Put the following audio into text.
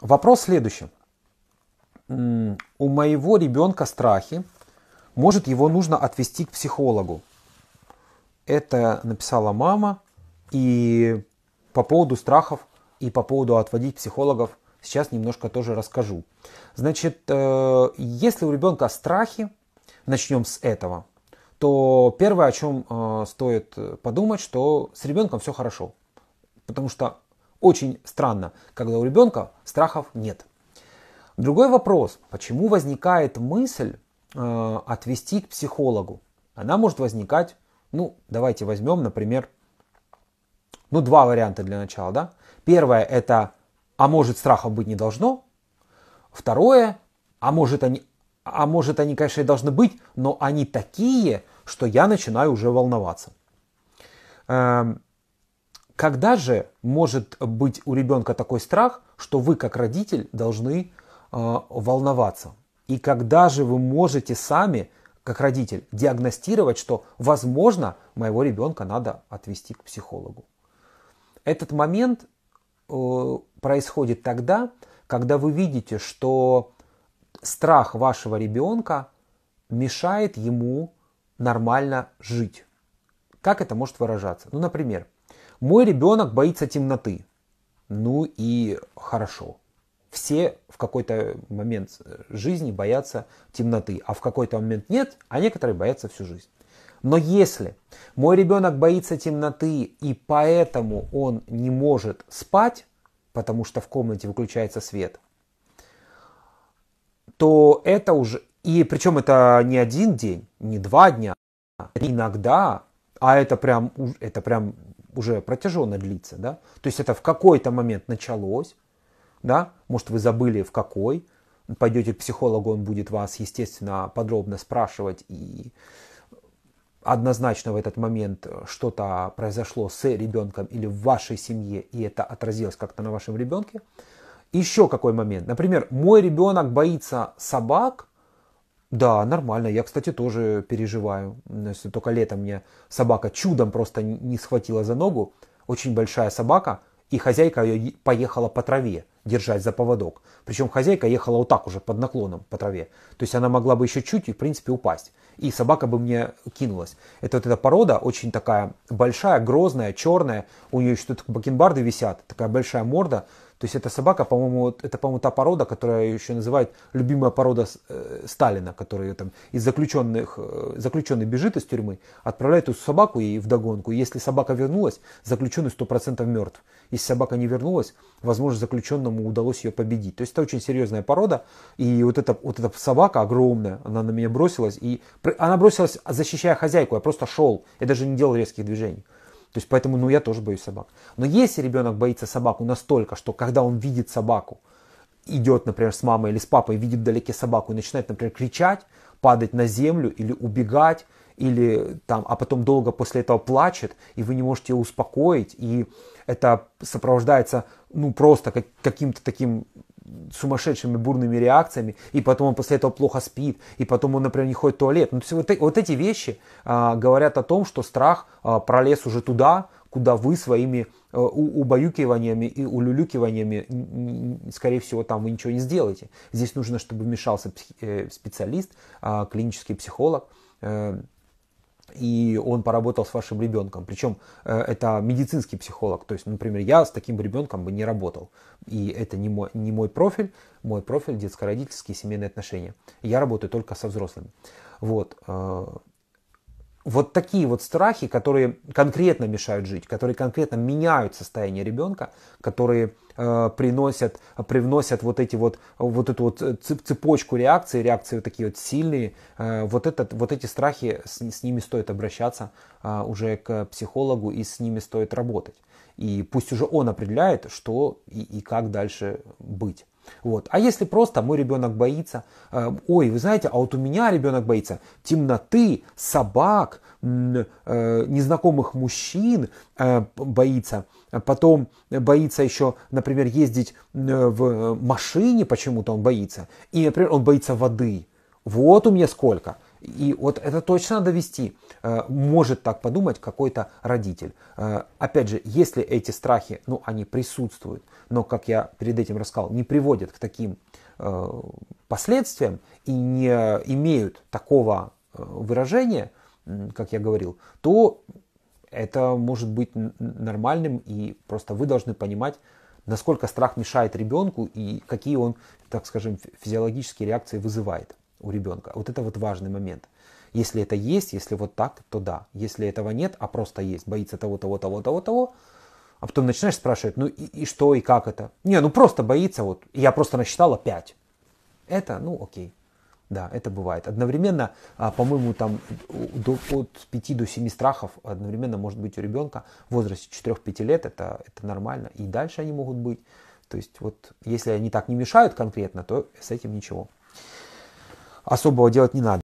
Вопрос следующий: У моего ребенка страхи, может его нужно отвести к психологу. Это написала мама, и по поводу страхов и по поводу отводить психологов сейчас немножко тоже расскажу. Значит, э, если у ребенка страхи, начнем с этого, то первое, о чем э, стоит э, подумать, что с ребенком все хорошо. Потому что очень странно, когда у ребенка страхов нет. Другой вопрос, почему возникает мысль э, отвести к психологу? Она может возникать, ну, давайте возьмем, например, ну, два варианта для начала, да? Первое это, а может страхов быть не должно. Второе, а может они, а может они, конечно, и должны быть, но они такие, что я начинаю уже волноваться. Эм, когда же может быть у ребенка такой страх, что вы как родитель должны э, волноваться? И когда же вы можете сами, как родитель, диагностировать, что, возможно, моего ребенка надо отвести к психологу? Этот момент э, происходит тогда, когда вы видите, что страх вашего ребенка мешает ему нормально жить. Как это может выражаться? Ну, например, мой ребенок боится темноты. Ну и хорошо. Все в какой-то момент жизни боятся темноты, а в какой-то момент нет, а некоторые боятся всю жизнь. Но если мой ребенок боится темноты и поэтому он не может спать, потому что в комнате выключается свет, то это уже... И причем это не один день, не два дня, а иногда, а это прям, это прям уже протяженно длится, да, то есть это в какой-то момент началось, да, может вы забыли в какой, пойдете к психологу, он будет вас, естественно, подробно спрашивать и однозначно в этот момент что-то произошло с ребенком или в вашей семье, и это отразилось как-то на вашем ребенке. Еще какой момент. Например, мой ребенок боится собак, да, нормально. Я, кстати, тоже переживаю. Ну, если только летом мне собака чудом просто не схватила за ногу. Очень большая собака, и хозяйка ее поехала по траве, держать за поводок. Причем хозяйка ехала вот так уже под наклоном по траве. То есть она могла бы еще чуть и, в принципе, упасть. И собака бы мне кинулась. Это вот эта порода очень такая большая, грозная, черная. У нее еще тут бакенбарды висят, такая большая морда то есть эта собака, по-моему, это, по-моему, та порода, которая еще называют любимая порода э, Сталина, которая там из заключенных, э, заключенный бежит из тюрьмы, отправляет эту собаку ей вдогонку. И если собака вернулась, заключенный 100% мертв. Если собака не вернулась, возможно, заключенному удалось ее победить. То есть это очень серьезная порода. И вот эта, вот эта собака огромная, она на меня бросилась. И она бросилась, защищая хозяйку. Я просто шел. Я даже не делал резких движений. То есть поэтому ну, я тоже боюсь собак. Но если ребенок боится собаку настолько, что когда он видит собаку, идет, например, с мамой или с папой, видит вдалеке собаку и начинает, например, кричать, падать на землю или убегать, или там, а потом долго после этого плачет, и вы не можете его успокоить, и это сопровождается ну просто как, каким-то таким сумасшедшими бурными реакциями, и потом он после этого плохо спит, и потом он, например, не ходит в туалет. Ну, то есть вот, э, вот эти вещи а, говорят о том, что страх а, пролез уже туда, куда вы своими а, убаюкиваниями и улюлюкиваниями, скорее всего, там вы ничего не сделаете. Здесь нужно, чтобы вмешался э, специалист, а, клинический психолог, э, и он поработал с вашим ребенком. Причем э, это медицинский психолог. То есть, например, я с таким ребенком бы не работал. И это не мой, не мой профиль. Мой профиль детско-родительские семейные отношения. Я работаю только со взрослыми. Вот. Э, вот такие вот страхи, которые конкретно мешают жить, которые конкретно меняют состояние ребенка, которые э, приносят, привносят вот эти вот, вот эту вот цепочку реакций, реакции вот такие вот сильные, э, вот, этот, вот эти страхи, с, с ними стоит обращаться э, уже к психологу и с ними стоит работать. И пусть уже он определяет, что и, и как дальше быть. Вот. А если просто мой ребенок боится, э, ой, вы знаете, а вот у меня ребенок боится темноты, собак, э, незнакомых мужчин э, боится, а потом боится еще, например, ездить э, в э, машине, почему-то он боится, и, например, он боится воды. Вот у меня сколько – и вот это точно надо вести. Э, может так подумать какой-то родитель. Э, опять же, если эти страхи, ну, они присутствуют, но, как я перед этим рассказал, не приводят к таким э, последствиям и не имеют такого выражения, как я говорил, то это может быть нормальным, и просто вы должны понимать, насколько страх мешает ребенку и какие он, так скажем, физиологические реакции вызывает у ребенка. Вот это вот важный момент. Если это есть, если вот так, то да. Если этого нет, а просто есть, боится того, того, того, того, того, а потом начинаешь спрашивать, ну и, и что, и как это? Не, ну просто боится, вот, я просто насчитала 5. Это, ну окей. Да, это бывает. Одновременно, а, по-моему, там до, от 5 до 7 страхов одновременно может быть у ребенка в возрасте 4-5 лет, это, это нормально. И дальше они могут быть. То есть вот если они так не мешают конкретно, то с этим ничего особого делать не надо.